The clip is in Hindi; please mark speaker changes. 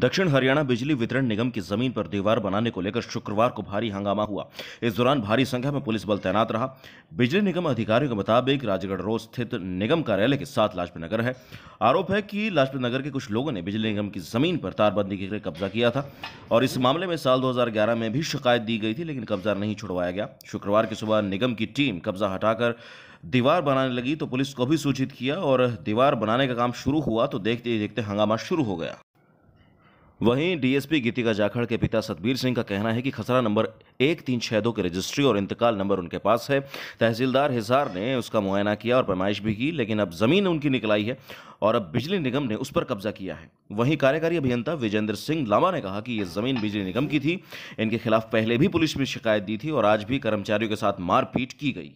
Speaker 1: दक्षिण हरियाणा बिजली वितरण निगम की जमीन पर दीवार बनाने को लेकर शुक्रवार को भारी हंगामा हुआ इस दौरान भारी संख्या में पुलिस बल तैनात रहा बिजली निगम अधिकारियों के मुताबिक राजगढ़ रोड स्थित निगम कार्यालय के साथ लाजपत नगर है आरोप है कि लाजपत नगर के कुछ लोगों ने बिजली निगम की जमीन पर तारबंदी के लिए कब्जा किया था और इस मामले में साल दो में भी शिकायत दी गई थी लेकिन कब्जा नहीं छुड़वाया गया शुक्रवार की सुबह निगम की टीम कब्जा हटाकर दीवार बनाने लगी तो पुलिस को भी सूचित किया और दीवार बनाने का काम शुरू हुआ तो देखते ही देखते हंगामा शुरू हो गया वहीं डीएसपी गीतिका जाखड़ के पिता सतबीर सिंह का कहना है कि खसरा नंबर एक तीन छः दो के रजिस्ट्री और इंतकाल नंबर उनके पास है तहसीलदार हिसार ने उसका मुआयना किया और पैमाइश भी की लेकिन अब ज़मीन उनकी निकलाई है और अब बिजली निगम ने उस पर कब्जा किया है वहीं कार्यकारी अभियंता विजेंद्र सिंह लामा ने कहा कि ये ज़मीन बिजली निगम की थी इनके खिलाफ पहले भी पुलिस में शिकायत दी थी और आज भी कर्मचारियों के साथ मारपीट की गई